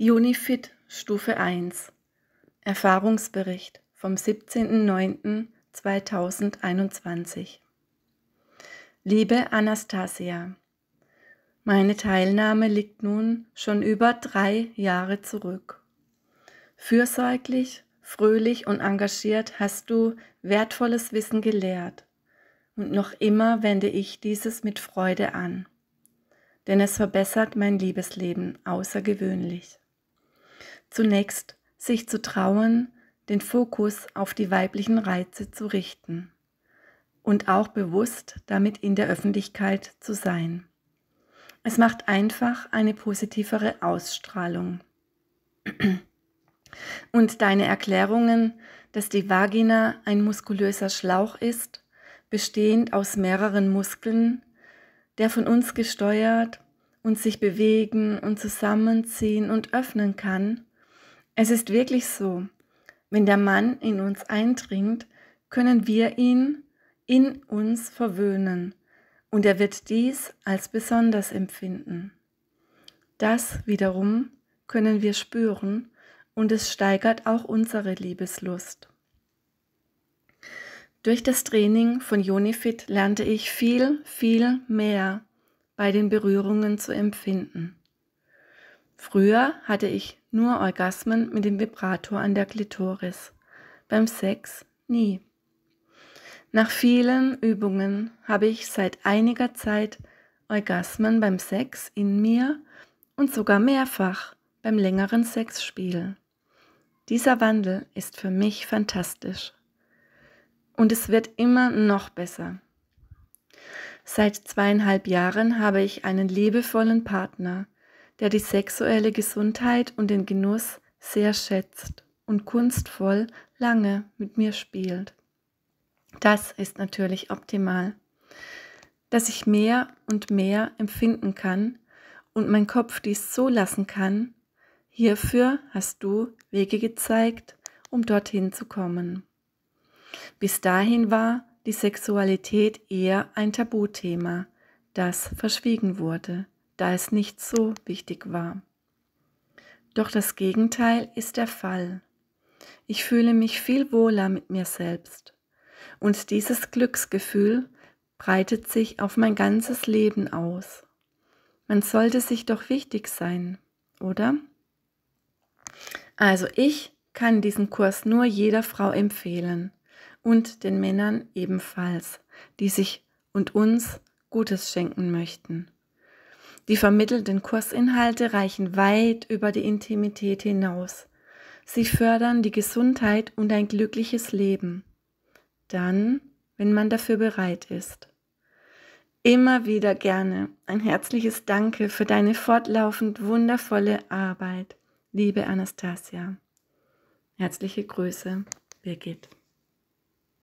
UniFit Stufe 1 Erfahrungsbericht vom 17.09.2021 Liebe Anastasia, meine Teilnahme liegt nun schon über drei Jahre zurück. Fürsorglich, fröhlich und engagiert hast du wertvolles Wissen gelehrt und noch immer wende ich dieses mit Freude an, denn es verbessert mein Liebesleben außergewöhnlich. Zunächst sich zu trauen, den Fokus auf die weiblichen Reize zu richten und auch bewusst damit in der Öffentlichkeit zu sein. Es macht einfach eine positivere Ausstrahlung. Und deine Erklärungen, dass die Vagina ein muskulöser Schlauch ist, bestehend aus mehreren Muskeln, der von uns gesteuert und sich bewegen und zusammenziehen und öffnen kann, es ist wirklich so, wenn der Mann in uns eindringt, können wir ihn in uns verwöhnen und er wird dies als besonders empfinden. Das wiederum können wir spüren und es steigert auch unsere Liebeslust. Durch das Training von Jonifit lernte ich viel, viel mehr bei den Berührungen zu empfinden. Früher hatte ich nur Orgasmen mit dem Vibrator an der Klitoris, beim Sex nie. Nach vielen Übungen habe ich seit einiger Zeit Orgasmen beim Sex in mir und sogar mehrfach beim längeren Sexspiel. Dieser Wandel ist für mich fantastisch. Und es wird immer noch besser. Seit zweieinhalb Jahren habe ich einen liebevollen Partner, der die sexuelle Gesundheit und den Genuss sehr schätzt und kunstvoll lange mit mir spielt. Das ist natürlich optimal, dass ich mehr und mehr empfinden kann und mein Kopf dies so lassen kann. Hierfür hast du Wege gezeigt, um dorthin zu kommen. Bis dahin war die Sexualität eher ein Tabuthema, das verschwiegen wurde da es nicht so wichtig war. Doch das Gegenteil ist der Fall. Ich fühle mich viel wohler mit mir selbst. Und dieses Glücksgefühl breitet sich auf mein ganzes Leben aus. Man sollte sich doch wichtig sein, oder? Also ich kann diesen Kurs nur jeder Frau empfehlen und den Männern ebenfalls, die sich und uns Gutes schenken möchten. Die vermittelten Kursinhalte reichen weit über die Intimität hinaus. Sie fördern die Gesundheit und ein glückliches Leben. Dann, wenn man dafür bereit ist. Immer wieder gerne ein herzliches Danke für deine fortlaufend wundervolle Arbeit, liebe Anastasia. Herzliche Grüße, Birgit.